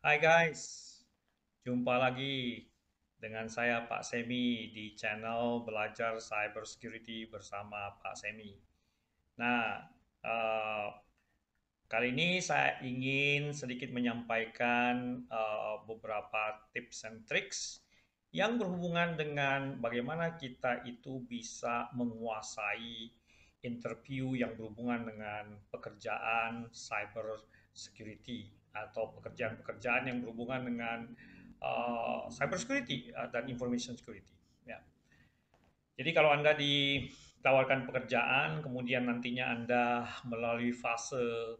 Hai guys, jumpa lagi dengan saya Pak Semi di channel Belajar Cyber Security bersama Pak Semi. Nah, uh, kali ini saya ingin sedikit menyampaikan uh, beberapa tips and tricks yang berhubungan dengan bagaimana kita itu bisa menguasai interview yang berhubungan dengan pekerjaan cyber security atau pekerjaan-pekerjaan yang berhubungan dengan uh, cyber security eh, dan information security. Ya. Jadi kalau Anda ditawarkan pekerjaan, kemudian nantinya Anda melalui fase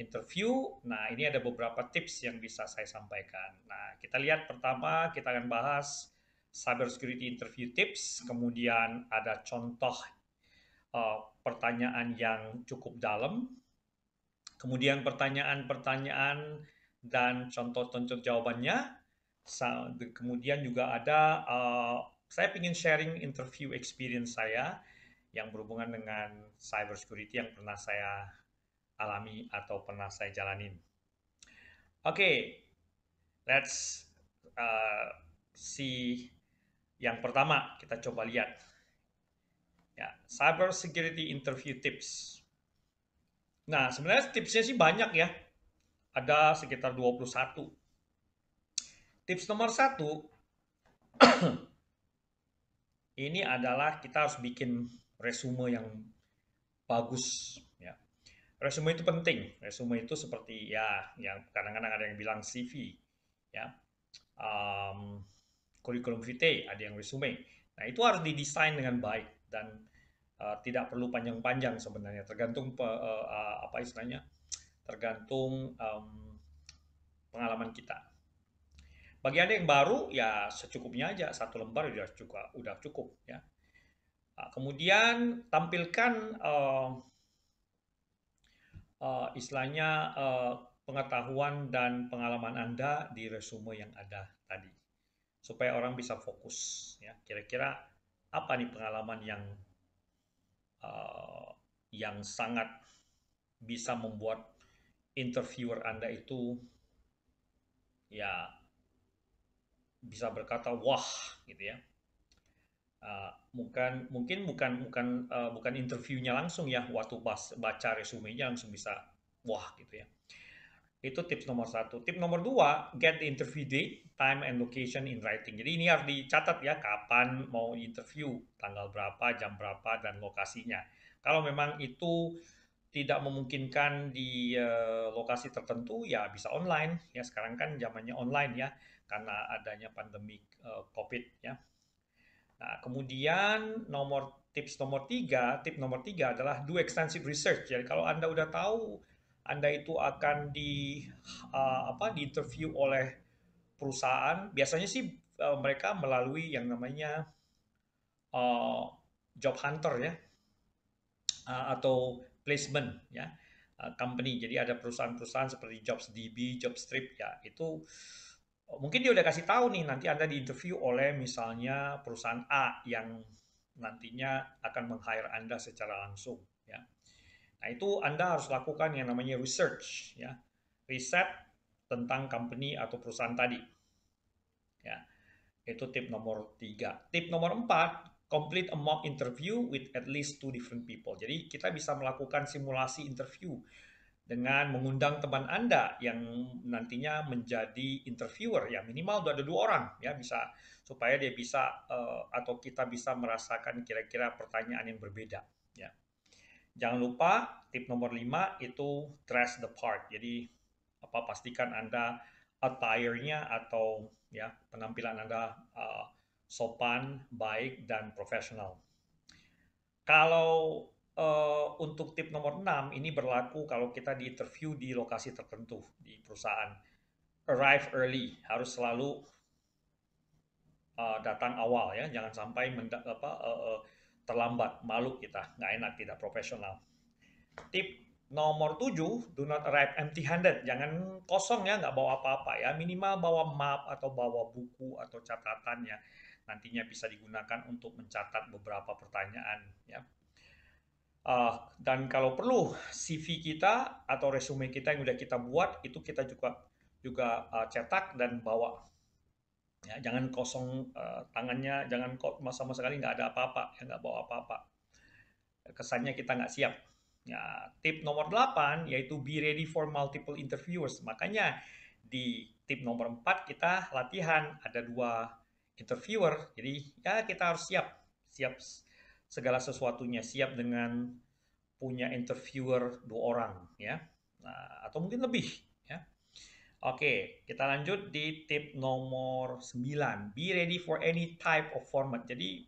interview, nah ini ada beberapa tips yang bisa saya sampaikan. Nah kita lihat pertama kita akan bahas cyber security interview tips, kemudian ada contoh uh, pertanyaan yang cukup dalam Kemudian pertanyaan-pertanyaan dan contoh-contoh jawabannya. Kemudian juga ada, uh, saya ingin sharing interview experience saya yang berhubungan dengan cybersecurity yang pernah saya alami atau pernah saya jalanin. Oke, okay, let's uh, see yang pertama kita coba lihat. Ya, cyber security interview tips. Nah, sebenarnya tipsnya sih banyak ya. Ada sekitar 21. Tips nomor satu, ini adalah kita harus bikin resume yang bagus. Ya. Resume itu penting. Resume itu seperti ya, yang kadang-kadang ada yang bilang CV, ya, um, curriculum vitae, ada yang resume. Nah itu harus didesain dengan baik dan Eh, tidak perlu panjang-panjang sebenarnya tergantung pe, uh, apa istilahnya tergantung um, pengalaman kita bagi anda yang baru ya secukupnya aja satu lembar sudah cukup udah cukup ya nah, kemudian tampilkan uh, uh, istilahnya uh, pengetahuan dan pengalaman anda di resume yang ada tadi supaya orang bisa fokus ya kira-kira apa nih pengalaman yang uh, yang sangat bisa membuat interviewer Anda itu ya bisa berkata wah gitu ya. Uh, eh, bukan mungkin bukan bukan uh, bukan interviewnya langsung ya waktu pas baca resumenya langsung bisa wah gitu ya. Itu tips nomor satu. Tip nomor dua, get the interview date, time and location in writing. Jadi ini harus dicatat ya, kapan mau interview, tanggal berapa, jam berapa, dan lokasinya. Kalau memang itu tidak memungkinkan di uh, lokasi tertentu, ya bisa online. Ya sekarang kan zamannya online ya, karena adanya pandemi uh, COVID ya. Nah, kemudian nomor tips nomor tiga, tip nomor tiga adalah do extensive research. Jadi kalau Anda udah tahu anda itu akan di uh, apa di interview oleh perusahaan. Biasanya sih uh, mereka melalui yang namanya uh, job hunter ya uh, atau placement ya uh, company. Jadi ada perusahaan-perusahaan seperti JobsDB, JobStrip ya itu uh, mungkin dia udah kasih tahu nih nanti Anda di interview oleh misalnya perusahaan A yang nantinya akan meng-hire Anda secara langsung ya. Nah itu Anda harus lakukan yang namanya research, ya, riset tentang company atau perusahaan tadi. Ya, itu tip nomor tiga. Tip nomor empat, complete a mock interview with at least two different people. Jadi kita bisa melakukan simulasi interview dengan mengundang teman Anda yang nantinya menjadi interviewer ya minimal udah ada dua orang ya bisa supaya dia bisa eh, atau kita bisa merasakan kira-kira pertanyaan yang berbeda ya. Jangan lupa tip nomor lima itu dress the part. Jadi apa pastikan Anda attire-nya atau ya penampilan Anda uh, sopan, baik dan profesional. Kalau uh, untuk tip nomor enam ini berlaku kalau kita di interview di lokasi tertentu di perusahaan. Arrive early, harus selalu uh, datang awal ya, jangan sampai apa uh, uh, terlambat, malu kita, nggak enak, tidak profesional. Tip nomor 7, do not arrive empty-handed. Jangan kosong ya, nggak bawa apa-apa ya. Minimal bawa map atau bawa buku atau catatannya. Nantinya bisa digunakan untuk mencatat beberapa pertanyaan ya. Uh, dan kalau perlu CV kita atau resume kita yang udah kita buat itu kita juga juga uh, cetak dan bawa ya jangan kosong uh, tangannya jangan kok sama sekali nggak ada apa-apa ya nggak bawa apa-apa kesannya kita nggak siap ya tip nomor 8 yaitu be ready for multiple interviewers makanya di tip nomor 4 kita latihan ada dua interviewer jadi ya kita harus siap siap segala sesuatunya siap dengan punya interviewer dua orang ya nah, atau mungkin lebih Oke, kita lanjut di tip nomor 9. Be ready for any type of format. Jadi,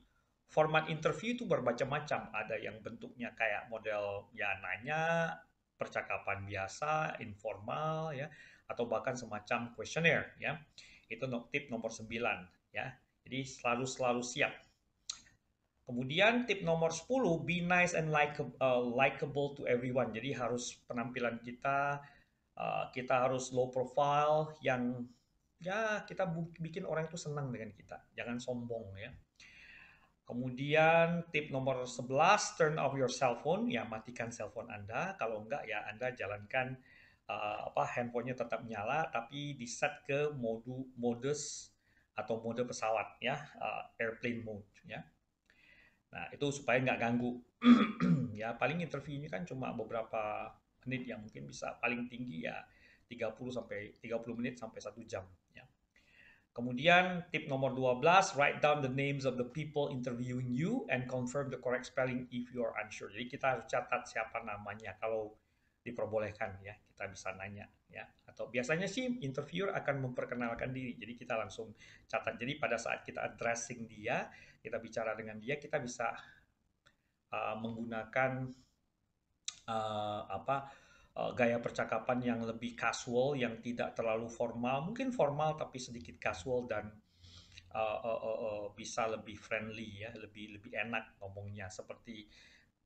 format interview itu bermacam-macam. Ada yang bentuknya kayak model ya nanya, percakapan biasa, informal ya, atau bahkan semacam questionnaire ya. Itu tip nomor 9 ya. Jadi, selalu selalu siap. Kemudian tip nomor 10, be nice and uh, likeable uh, to everyone. Jadi harus penampilan kita Eh, kita harus low profile yang ya kita bikin orang itu senang dengan kita jangan sombong ya kemudian tip nomor 11 turn off your cell phone ya matikan cell phone anda kalau enggak ya anda jalankan uh, apa handphonenya tetap nyala tapi di set ke modu modus atau mode pesawat ya uh, airplane mode ya nah itu supaya nggak ganggu ya paling interview ini kan cuma beberapa menit yang mungkin bisa paling tinggi ya 30 sampai 30 menit sampai 1 jam ya. Kemudian tip nomor 12, write down the names of the people interviewing you and confirm the correct spelling if you are unsure. Jadi kita harus catat siapa namanya kalau diperbolehkan ya, kita bisa nanya ya. Atau biasanya sih interviewer akan memperkenalkan diri. Jadi kita langsung catat. Jadi pada saat kita addressing dia, kita bicara dengan dia, kita bisa uh, menggunakan uh, apa uh, gaya percakapan yang lebih casual yang tidak terlalu formal mungkin formal tapi sedikit casual dan uh, uh, uh, uh, bisa lebih friendly ya lebih lebih enak ngomongnya seperti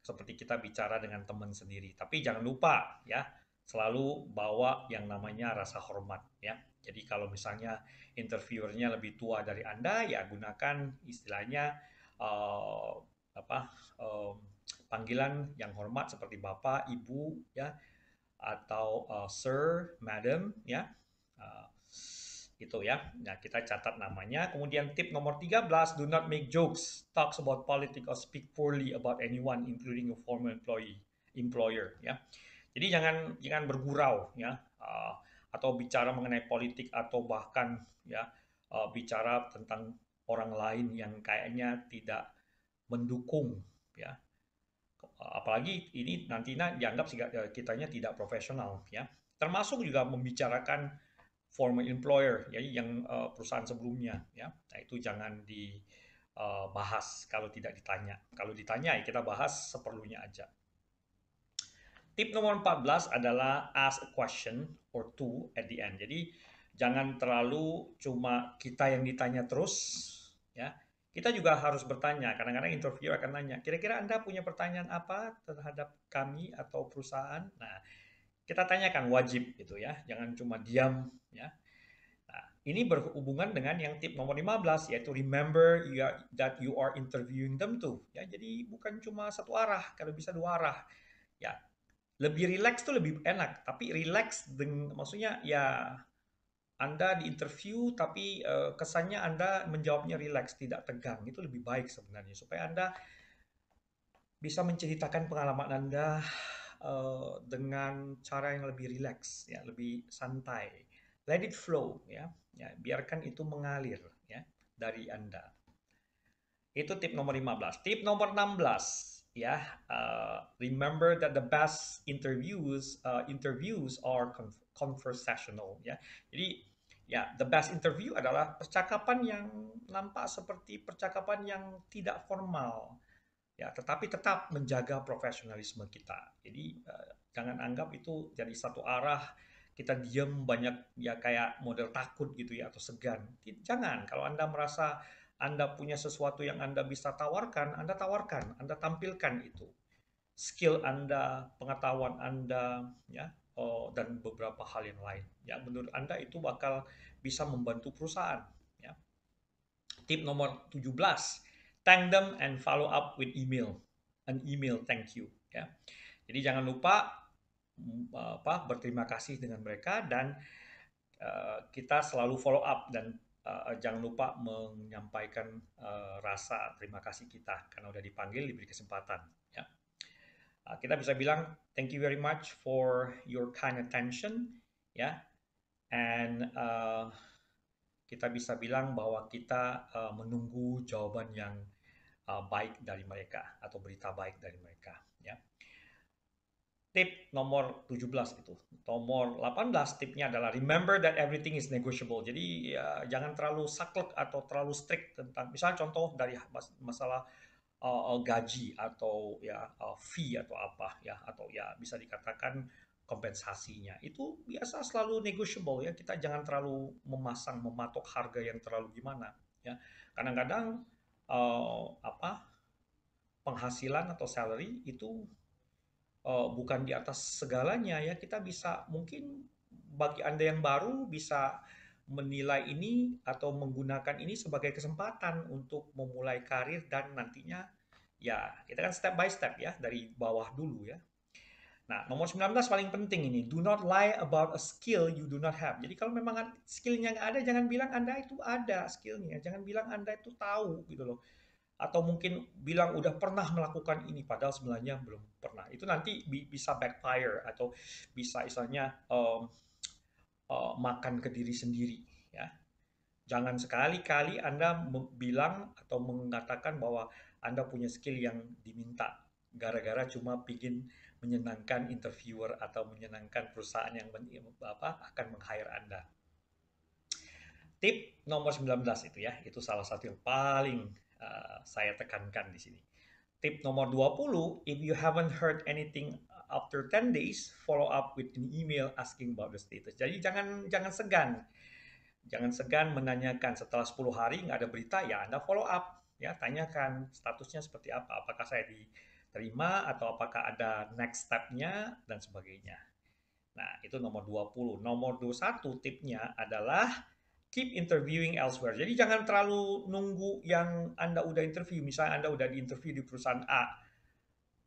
seperti kita bicara dengan teman sendiri tapi jangan lupa ya selalu bawa yang namanya rasa hormat ya jadi kalau misalnya interviewernya lebih tua dari anda ya gunakan istilahnya uh, apa um, panggilan yang hormat seperti bapak, ibu, ya, atau uh, sir, madam, ya, uh, itu ya. Nah, kita catat namanya. Kemudian tip nomor 13, do not make jokes, talks about politics or speak poorly about anyone, including your former employee, employer, ya. Jadi jangan jangan bergurau, ya, uh, atau bicara mengenai politik atau bahkan ya uh, bicara tentang orang lain yang kayaknya tidak mendukung ya apalagi ini nantinya dianggap eh, kitanya tidak profesional ya termasuk juga membicarakan former employer ya yang uh, perusahaan sebelumnya ya nah, itu jangan dibahas eh, kalau tidak ditanya kalau ditanya ya kita bahas seperlunya aja tip nomor 14 adalah ask a question or two at the end jadi jangan terlalu cuma kita yang ditanya terus ya kita juga harus bertanya, kadang-kadang interview akan nanya, kira-kira Anda punya pertanyaan apa terhadap kami atau perusahaan? Nah, kita tanyakan wajib gitu ya, jangan cuma diam ya. Nah, ini berhubungan dengan yang tip nomor 15 yaitu remember you ya, are, that you are interviewing them too. Ya, jadi bukan cuma satu arah, kalau bisa dua arah. Ya, lebih relax tuh lebih enak, tapi relax dengan maksudnya ya anda diinterview tapi uh, kesannya Anda menjawabnya rileks, tidak tegang. Itu lebih baik sebenarnya supaya Anda bisa menceritakan pengalaman Anda uh, dengan cara yang lebih rileks, ya, lebih santai. Let it flow ya. Ya, biarkan itu mengalir ya dari Anda. Itu tip nomor 15. Tip nomor 16 ya, uh, remember that the best interviews uh, interviews are conversational ya. Jadi ya the best interview adalah percakapan yang nampak seperti percakapan yang tidak formal ya tetapi tetap menjaga profesionalisme kita. Jadi uh, jangan anggap itu jadi satu arah kita diam banyak ya kayak model takut gitu ya atau segan. Jangan kalau Anda merasa anda punya sesuatu yang Anda bisa tawarkan, Anda tawarkan, Anda tampilkan itu. Skill Anda, pengetahuan Anda, ya, Oh, dan beberapa hal yang lain. Ya, menurut Anda itu bakal bisa membantu perusahaan. Ya. Tip nomor 17, thank them and follow up with email. An email thank you. Ya. Jadi jangan lupa mm, apa berterima kasih dengan mereka dan uh, kita selalu follow up dan uh, jangan lupa menyampaikan uh, rasa terima kasih kita karena udah dipanggil diberi kesempatan. Ah, kita bisa bilang thank you very much for your kind attention ya yeah. and uh, kita bisa bilang bahwa kita uh, menunggu jawaban yang uh, baik dari mereka atau berita baik dari mereka ya tip nomor 17 itu nomor 18 tipnya adalah remember that everything is negotiable jadi uh, jangan terlalu saklek atau terlalu strict tentang misalnya contoh dari mas masalah uh, gaji atau ya uh, fee atau apa ya atau ya bisa dikatakan kompensasinya itu biasa selalu negotiable ya kita jangan terlalu memasang mematok harga yang terlalu gimana ya kadang-kadang uh, apa penghasilan atau salary itu uh, bukan di atas segalanya ya kita bisa mungkin bagi anda yang baru bisa menilai ini atau menggunakan ini sebagai kesempatan untuk memulai karir dan nantinya ya kita kan step by step ya dari bawah dulu ya. Nah, nomor 19 paling penting ini, do not lie about a skill you do not have. Jadi kalau memang skillnya nggak ada, jangan bilang Anda itu ada skillnya. Jangan bilang Anda itu tahu gitu loh. Atau mungkin bilang udah pernah melakukan ini, padahal sebenarnya belum pernah. Itu nanti bisa backfire atau bisa misalnya um, uh, makan ke diri sendiri ya jangan sekali-kali anda bilang atau mengatakan bahwa anda punya skill yang diminta gara-gara cuma pingin menyenangkan interviewer atau menyenangkan perusahaan yang men, apa, akan meng-hire Anda. Tip nomor 19 itu ya, itu salah satu yang paling uh, saya tekankan di sini. Tip nomor 20, if you haven't heard anything after 10 days follow up with an email asking about the status. Jadi jangan jangan segan. Jangan segan menanyakan setelah 10 hari nggak ada berita ya Anda follow up ya tanyakan statusnya seperti apa apakah saya diterima atau apakah ada next step-nya dan sebagainya. Nah, itu nomor 20. Nomor 21 tipnya adalah keep interviewing elsewhere. Jadi jangan terlalu nunggu yang Anda udah interview. Misalnya Anda udah di interview di perusahaan A,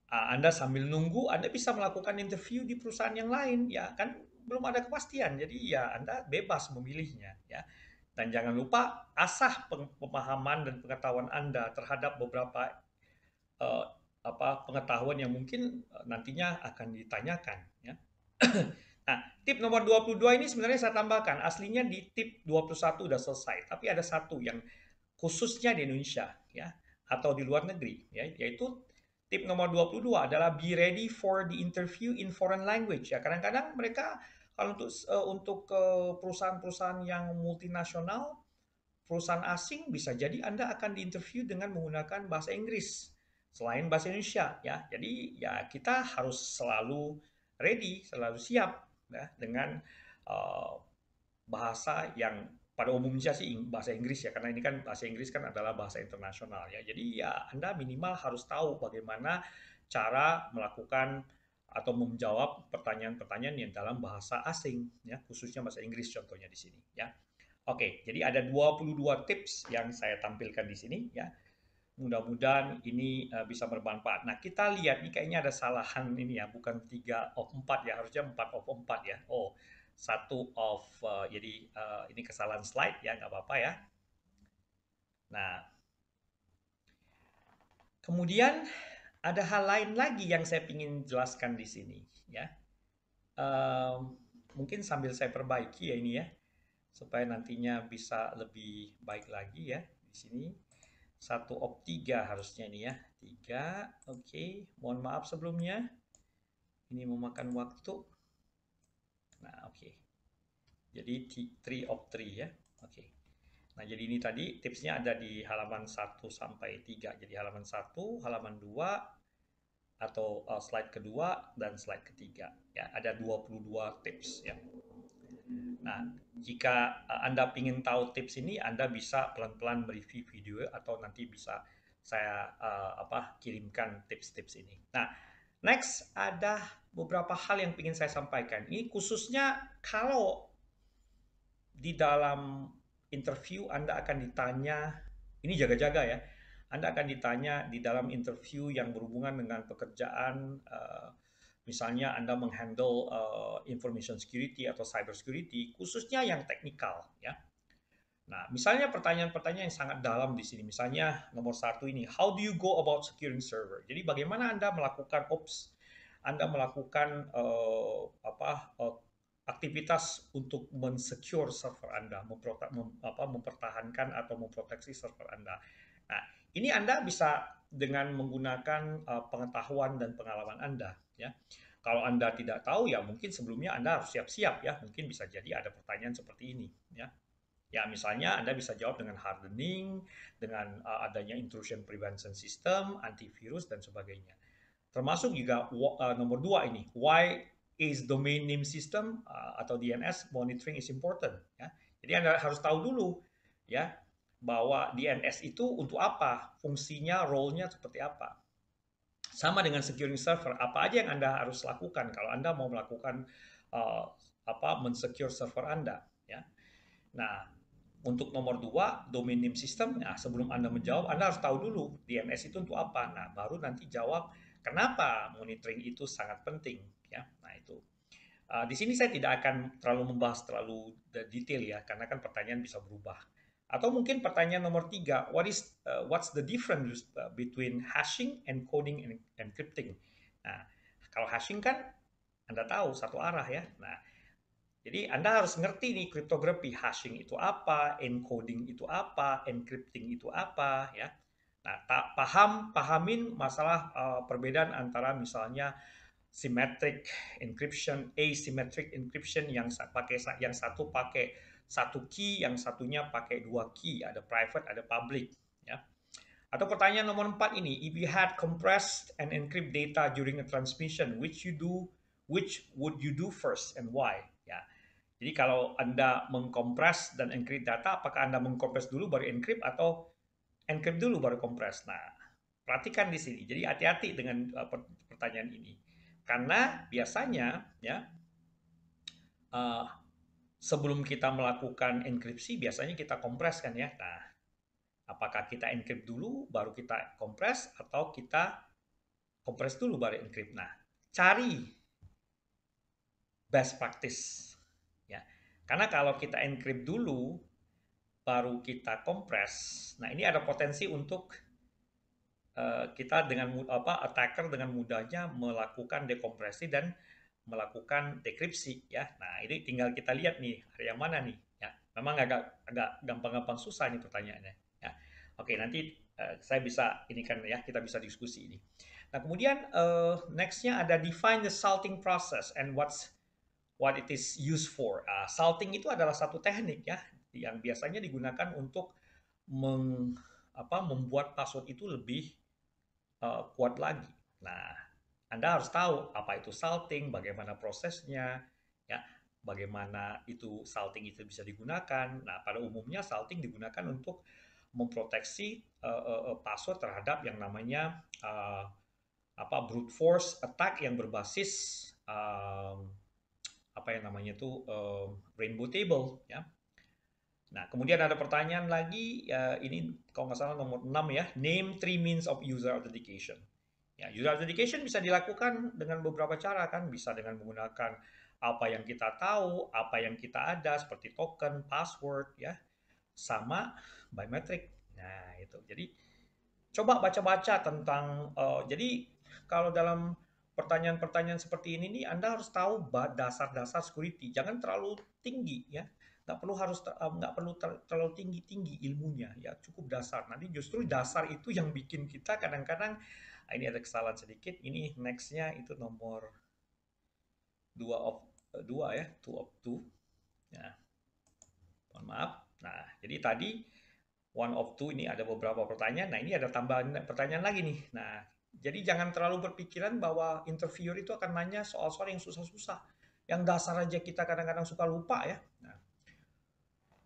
Ah, Anda sambil nunggu, Anda bisa melakukan interview di perusahaan yang lain, ya kan belum ada kepastian, jadi ya Anda bebas memilihnya, ya. Dan jangan lupa asah pemahaman dan pengetahuan Anda terhadap beberapa uh, apa pengetahuan yang mungkin eh, nantinya akan ditanyakan, ya. Nah, tip nomor 22 ini sebenarnya saya tambahkan. Aslinya di tip 21 sudah selesai, tapi ada satu yang khususnya di Indonesia ya atau di luar negeri ya, yaitu tip nomor 22 adalah be ready for the interview in foreign language ya. Kadang-kadang mereka kalau untuk uh, untuk eh, perusahaan-perusahaan yang multinasional, perusahaan asing bisa jadi Anda akan diinterview dengan menggunakan bahasa Inggris selain bahasa Indonesia ya. Jadi ya kita harus selalu ready, selalu siap ya dengan uh, bahasa yang pada umumnya sih bahasa Inggris ya karena ini kan bahasa Inggris kan adalah bahasa internasional ya jadi ya anda minimal harus tahu bagaimana cara melakukan atau menjawab pertanyaan-pertanyaan yang dalam bahasa asing ya khususnya bahasa Inggris contohnya di sini ya oke jadi ada 22 tips yang saya tampilkan di sini ya mudah-mudahan ini eh, bisa bermanfaat nah kita lihat ini kayaknya ada salahan ini ya bukan tiga of empat ya harusnya empat of empat ya oh satu of uh, jadi uh, ini kesalahan slide ya nggak apa-apa ya. Nah, kemudian ada hal lain lagi yang saya ingin jelaskan di sini ya. Uh, mungkin sambil saya perbaiki ya ini ya supaya nantinya bisa lebih baik lagi ya di sini satu of tiga harusnya ini ya tiga oke okay. mohon maaf sebelumnya ini memakan waktu Nah, oke. Okay. Jadi 3 of 3 ya. Oke. Okay. Nah, jadi ini tadi tipsnya ada di halaman 1 sampai 3. Jadi halaman 1, halaman 2 atau uh, slide kedua dan slide ketiga ya. Ada 22 tips ya. Nah, jika uh, Anda ingin tahu tips ini, Anda bisa pelan-pelan mereview video atau nanti bisa saya uh, apa kirimkan tips-tips ini. Nah, Next, ada beberapa hal yang ingin saya sampaikan. Ini khususnya kalau di dalam interview Anda akan ditanya, ini jaga-jaga ya, Anda akan ditanya di dalam interview yang berhubungan dengan pekerjaan, eh, misalnya Anda menghandle eh, information security atau cyber security, khususnya yang teknikal ya. Nah, misalnya pertanyaan-pertanyaan yang sangat dalam di sini. Misalnya nomor satu ini, how do you go about securing server? Jadi bagaimana Anda melakukan ops, Anda melakukan uh, apa uh, aktivitas untuk mensecure server Anda, memprotek, mem, apa, mempertahankan atau memproteksi server Anda. Nah, ini Anda bisa dengan menggunakan uh, pengetahuan dan pengalaman Anda, ya. Kalau Anda tidak tahu ya mungkin sebelumnya Anda harus siap-siap ya, mungkin bisa jadi ada pertanyaan seperti ini, ya. Ya, misalnya Anda bisa jawab dengan hardening, dengan uh, adanya intrusion prevention system, antivirus, dan sebagainya. Termasuk juga uh, nomor dua ini, why is domain name system uh, atau DNS monitoring is important. Ya. Jadi Anda harus tahu dulu ya bahwa DNS itu untuk apa, fungsinya, role-nya seperti apa. Sama dengan securing server, apa aja yang Anda harus lakukan kalau Anda mau melakukan uh, apa mensecure server Anda. Ya. Nah, untuk nomor dua, name system. Nah, sebelum Anda menjawab, Anda harus tahu dulu DNS itu untuk apa. Nah, baru nanti jawab kenapa monitoring itu sangat penting. Ya, nah itu. Uh, di sini saya tidak akan terlalu membahas terlalu detail ya, karena kan pertanyaan bisa berubah. Atau mungkin pertanyaan nomor tiga, what is uh, what's the difference eh, between hashing, encoding, and encrypting? Nah, kalau hashing kan Anda tahu satu arah ya. Nah, jadi Anda harus ngerti nih kriptografi hashing itu apa, encoding itu apa, encrypting itu apa ya. Nah, tak paham pahamin masalah uh, perbedaan antara misalnya symmetric encryption, asymmetric encryption yang pakai yang satu pakai satu key, yang satunya pakai dua key, ada private, ada public ya. Atau pertanyaan nomor 4 ini, if you had compressed and encrypt data during a transmission, which you do, which would you do first and why? Jadi kalau Anda mengkompres dan encrypt data, apakah Anda mengkompres dulu baru encrypt atau encrypt dulu baru kompres? Nah, perhatikan di sini. Jadi hati-hati dengan eh, pertanyaan ini. Karena biasanya ya uh, sebelum kita melakukan enkripsi biasanya kita kompres kan ya. Nah, apakah kita encrypt dulu baru kita kompres atau kita kompres dulu baru encrypt. Nah, cari best practice karena kalau kita encrypt dulu, baru kita kompres. Nah ini ada potensi untuk uh, kita dengan apa attacker dengan mudahnya melakukan dekompresi dan melakukan dekripsi ya. Nah ini tinggal kita lihat nih area mana nih ya. Memang agak agak gampang-gampang susah nih pertanyaannya ya. Oke nanti uh, saya bisa ini kan ya kita bisa diskusi ini. Nah kemudian uh, nextnya ada define the salting process and what's what it is used for. Uh, salting itu adalah satu teknik ya yang biasanya digunakan untuk meng, apa, membuat password itu lebih uh, kuat lagi. Nah, Anda harus tahu apa itu salting, bagaimana prosesnya, ya, bagaimana itu salting itu bisa digunakan. Nah, pada umumnya salting digunakan untuk memproteksi uh, eh, uh, eh, password terhadap yang namanya uh, apa brute force attack yang berbasis um, apa yang namanya itu uh, eh, rainbow table ya. Nah, kemudian ada pertanyaan lagi uh, ini kalau nggak salah nomor 6 ya, name three means of user authentication. Ya, user authentication bisa dilakukan dengan beberapa cara kan, bisa dengan menggunakan apa yang kita tahu, apa yang kita ada seperti token, password ya, sama biometric. Nah, itu. Jadi coba baca-baca tentang uh, jadi kalau dalam pertanyaan-pertanyaan seperti ini nih Anda harus tahu dasar-dasar security. Jangan terlalu tinggi ya. Nggak perlu harus eh, nggak perlu terlalu tinggi-tinggi ilmunya ya, cukup dasar. Nanti justru dasar itu yang bikin kita kadang-kadang ah, ini ada kesalahan sedikit, ini nextnya itu nomor dua of eh, dua ya, two of two. Ya, mohon maaf. Nah, jadi tadi one of two ini ada beberapa pertanyaan. Nah, ini ada tambahan pertanyaan lagi nih. Nah, jadi jangan terlalu berpikiran bahwa interviewer itu akan nanya soal-soal yang susah-susah. Yang dasar aja kita kadang-kadang suka lupa ya. Nah,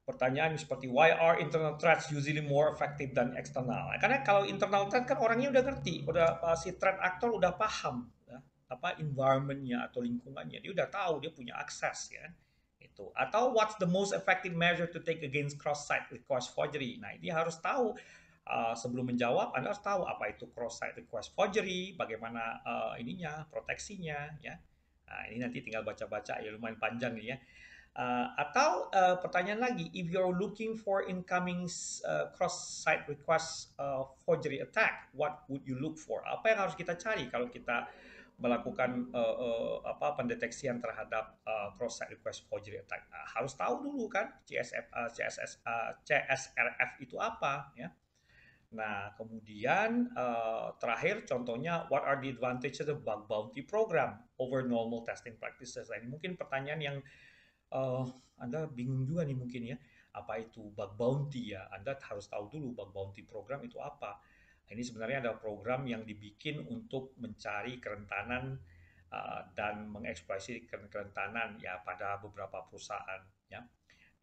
pertanyaan seperti why are internal threats usually more effective than external? Ya, karena kalau internal threat kan orangnya udah ngerti, udah eh, si threat actor udah paham ya, apa environmentnya atau lingkungannya, dia udah tahu dia punya akses ya itu atau what's the most effective measure to take against cross site request forgery nah ini harus tahu Eh, sebelum menjawab Anda harus tahu apa itu cross site request forgery, bagaimana uh, ininya, proteksinya ya. Nah, ini nanti tinggal baca-baca ya lumayan panjang nih ya. Uh, atau uh, pertanyaan lagi, if you're looking for incoming uh, cross-site request uh, forgery attack, what would you look for? Apa yang harus kita cari kalau kita melakukan uh, uh, apa pendeteksian terhadap uh, cross-site request forgery attack? Uh, harus tahu dulu kan CSF, uh, CSS, uh, CSRF itu apa ya? Nah, kemudian uh, terakhir contohnya, what are the advantages of bug bounty program over normal testing practices? Nah, ini mungkin pertanyaan yang uh, Anda bingung juga nih mungkin ya, apa itu bug bounty ya? Anda harus tahu dulu bug bounty program itu apa. Nah, ini sebenarnya ada program yang dibikin untuk mencari kerentanan uh, dan mengekspresi kerentanan ya pada beberapa perusahaan ya.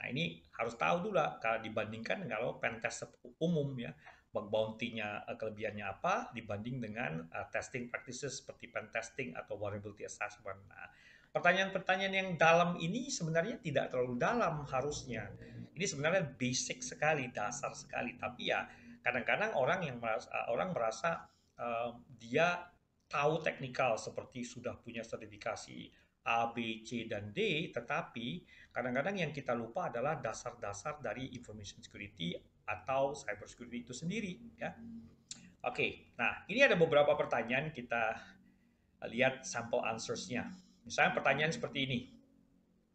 Nah, ini harus tahu dulu lah kalau dibandingkan kalau pentest umum ya bounty-nya eh, kelebihannya apa dibanding dengan uh, testing practices seperti pen testing atau vulnerability assessment. Nah, pertanyaan-pertanyaan yang dalam ini sebenarnya tidak terlalu dalam harusnya. Ini sebenarnya basic sekali, dasar sekali, tapi ya kadang-kadang orang yang merasa, eh, orang merasa uh, dia tahu teknikal seperti sudah punya sertifikasi A, B, C, dan D, tetapi kadang-kadang yang kita lupa adalah dasar-dasar dari information security atau cybersecurity itu sendiri ya. Oke, okay, nah ini ada beberapa pertanyaan kita lihat sampel answers-nya. Misalnya pertanyaan seperti ini.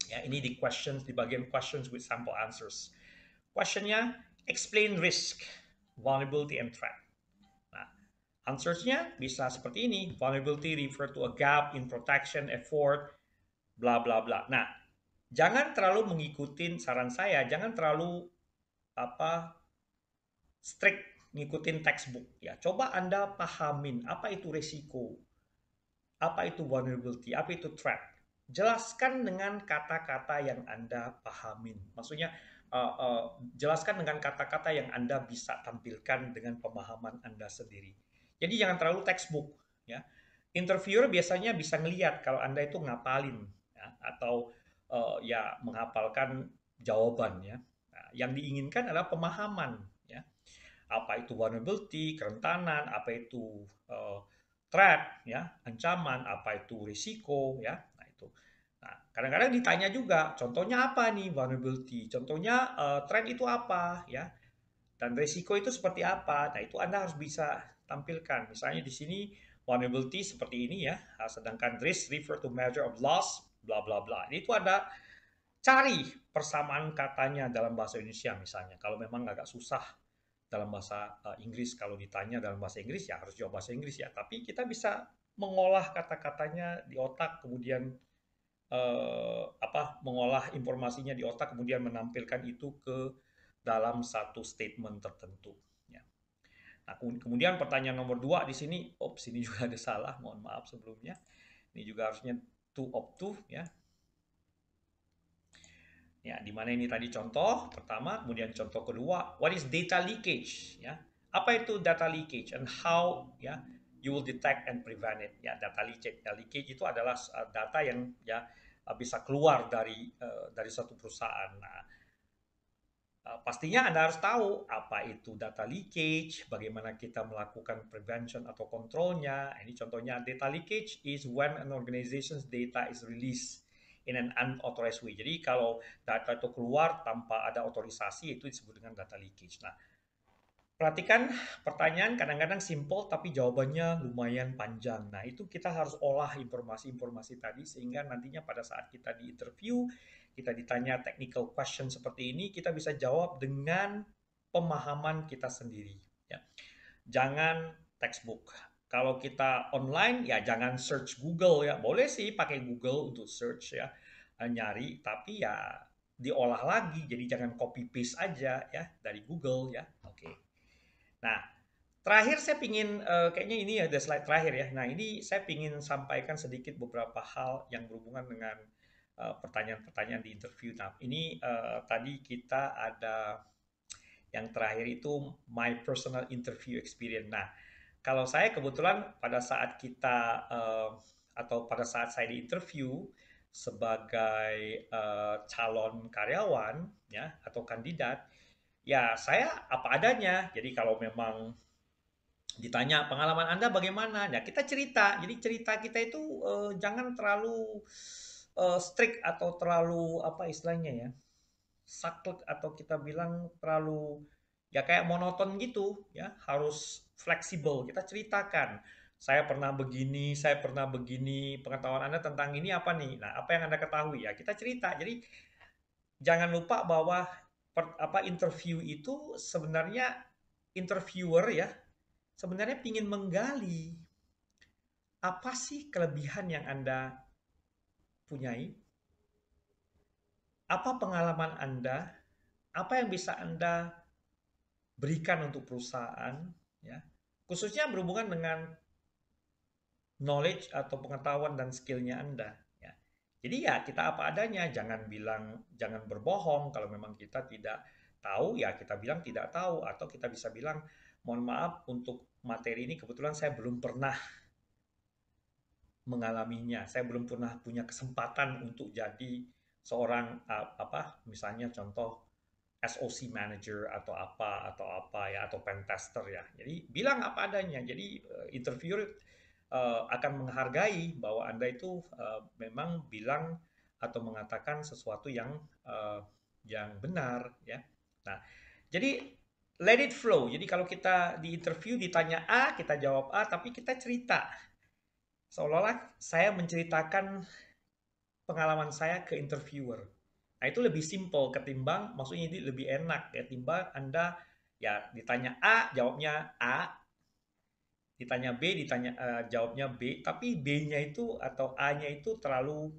Ya, ini di questions di bagian questions with sample answers. Questionnya explain risk, vulnerability and threat. Nah, answers-nya bisa seperti ini. Vulnerability refer to a gap in protection effort bla bla bla. Nah, jangan terlalu mengikuti saran saya, jangan terlalu apa strict ngikutin textbook ya. Coba Anda pahamin apa itu resiko, apa itu vulnerability, apa itu threat. Jelaskan dengan kata-kata yang Anda pahamin. Maksudnya uh, uh, jelaskan dengan kata-kata yang Anda bisa tampilkan dengan pemahaman Anda sendiri. Jadi jangan terlalu textbook ya. Interviewer biasanya bisa ngelihat kalau Anda itu ngapalin ya, atau uh, ya menghafalkan jawaban ya. Nah, yang diinginkan adalah pemahaman apa itu vulnerability, kerentanan, apa itu uh, threat, ya, ancaman, apa itu risiko, ya, nah itu. Nah, kadang-kadang ditanya juga, contohnya apa nih vulnerability, contohnya uh, threat itu apa, ya, dan risiko itu seperti apa. Nah itu Anda harus bisa tampilkan. Misalnya di sini vulnerability seperti ini ya, nah, sedangkan risk refer to measure of loss, bla bla bla. Ini itu ada cari persamaan katanya dalam bahasa Indonesia misalnya. Kalau memang agak susah dalam bahasa uh, Inggris kalau ditanya dalam bahasa Inggris ya harus jawab bahasa Inggris ya tapi kita bisa mengolah kata-katanya di otak kemudian eh, apa mengolah informasinya di otak kemudian menampilkan itu ke dalam satu statement tertentu ya. Nah, kemudian pertanyaan nomor dua di sini ops ini juga ada salah mohon maaf sebelumnya ini juga harusnya two of two ya Ya, di mana ini tadi contoh pertama, kemudian contoh kedua, what is data leakage? Ya, apa itu data leakage and how ya you will detect and prevent it? Ya, data leakage, data leakage itu adalah eh, data yang ya eh, bisa keluar dari uh, dari satu perusahaan. Nah, pastinya Anda harus tahu apa itu data leakage, bagaimana kita melakukan prevention atau kontrolnya. Ini contohnya data leakage is when an organization's data is released in an unauthorized way. Jadi kalau data itu keluar tanpa ada otorisasi itu disebut dengan data leakage. Nah, perhatikan pertanyaan kadang-kadang simple tapi jawabannya lumayan panjang. Nah, itu kita harus olah informasi-informasi tadi sehingga nantinya pada saat kita di interview, kita ditanya technical question seperti ini, kita bisa jawab dengan pemahaman kita sendiri. Ya. Jangan textbook. Kalau kita online ya jangan search Google ya. Boleh sih pakai Google untuk search ya eh, nyari tapi ya diolah lagi jadi jangan copy paste aja ya dari Google ya. Oke. Okay. Nah, terakhir saya pingin uh, kayaknya ini ada slide terakhir ya. Nah, ini saya pingin sampaikan sedikit beberapa hal yang berhubungan dengan eh, pertanyaan-pertanyaan uh, di interview. Nah, ini uh, tadi kita ada yang terakhir itu my personal interview experience. Nah, kalau saya kebetulan pada saat kita uh, atau pada saat saya di interview sebagai uh, calon karyawan ya atau kandidat ya saya apa adanya jadi kalau memang ditanya pengalaman anda bagaimana ya kita cerita jadi cerita kita itu uh, jangan terlalu uh, strict atau terlalu apa istilahnya ya saklek atau kita bilang terlalu ya kayak monoton gitu ya harus fleksibel kita ceritakan saya pernah begini saya pernah begini pengetahuan anda tentang ini apa nih nah apa yang anda ketahui ya kita cerita jadi jangan lupa bahwa per, apa interview itu sebenarnya interviewer ya sebenarnya ingin menggali apa sih kelebihan yang anda punyai apa pengalaman anda apa yang bisa anda berikan untuk perusahaan ya khususnya berhubungan dengan knowledge atau pengetahuan dan skillnya Anda. Ya. Jadi ya kita apa adanya, jangan bilang, jangan berbohong kalau memang kita tidak tahu, ya kita bilang tidak tahu. Atau kita bisa bilang, mohon maaf untuk materi ini kebetulan saya belum pernah mengalaminya. Saya belum pernah punya kesempatan untuk jadi seorang apa misalnya contoh SOC manager atau apa atau apa ya atau pen tester ya. Jadi bilang apa adanya. Jadi eh, interviewer uh, akan menghargai bahwa Anda itu uh, memang bilang atau mengatakan sesuatu yang uh, yang benar ya. Nah, jadi let it flow. Jadi kalau kita di interview ditanya A, kita jawab A tapi kita cerita. Seolah-olah saya menceritakan pengalaman saya ke interviewer Nah itu lebih simple ketimbang, maksudnya ini lebih enak ketimbang ya, Anda ya ditanya A jawabnya A, ditanya B ditanya uh, jawabnya B, tapi B-nya itu atau A-nya itu terlalu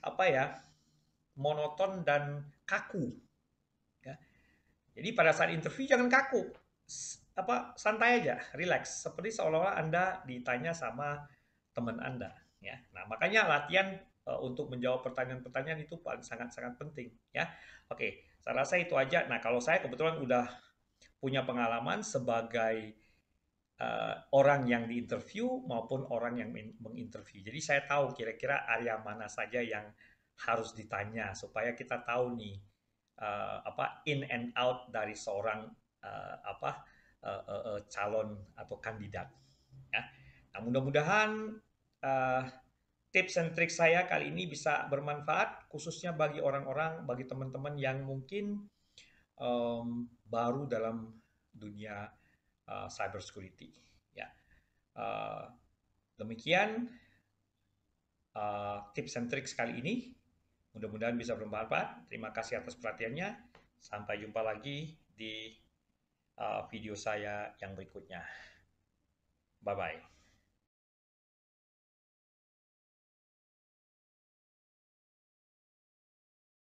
apa ya monoton dan kaku. Ya. Jadi pada saat interview jangan kaku, apa santai aja, relax. Seperti seolah-olah Anda ditanya sama teman Anda. Ya. Nah makanya latihan Eh, untuk menjawab pertanyaan-pertanyaan itu paling sangat-sangat penting ya. Oke, saya rasa itu aja. Nah, kalau saya kebetulan udah punya pengalaman sebagai uh, orang yang diinterview maupun orang yang menginterview. Jadi saya tahu kira-kira area mana saja yang harus ditanya supaya kita tahu nih uh, apa in and out dari seorang uh, apa uh, uh, uh, calon atau kandidat. Ya. Nah, mudah-mudahan uh, tips and trik saya kali ini bisa bermanfaat khususnya bagi orang-orang, bagi teman-teman yang mungkin um, baru dalam dunia uh, cyber security. Ya, uh, demikian uh, tips and trik kali ini. Mudah-mudahan bisa bermanfaat. Terima kasih atas perhatiannya. Sampai jumpa lagi di uh, video saya yang berikutnya. Bye bye.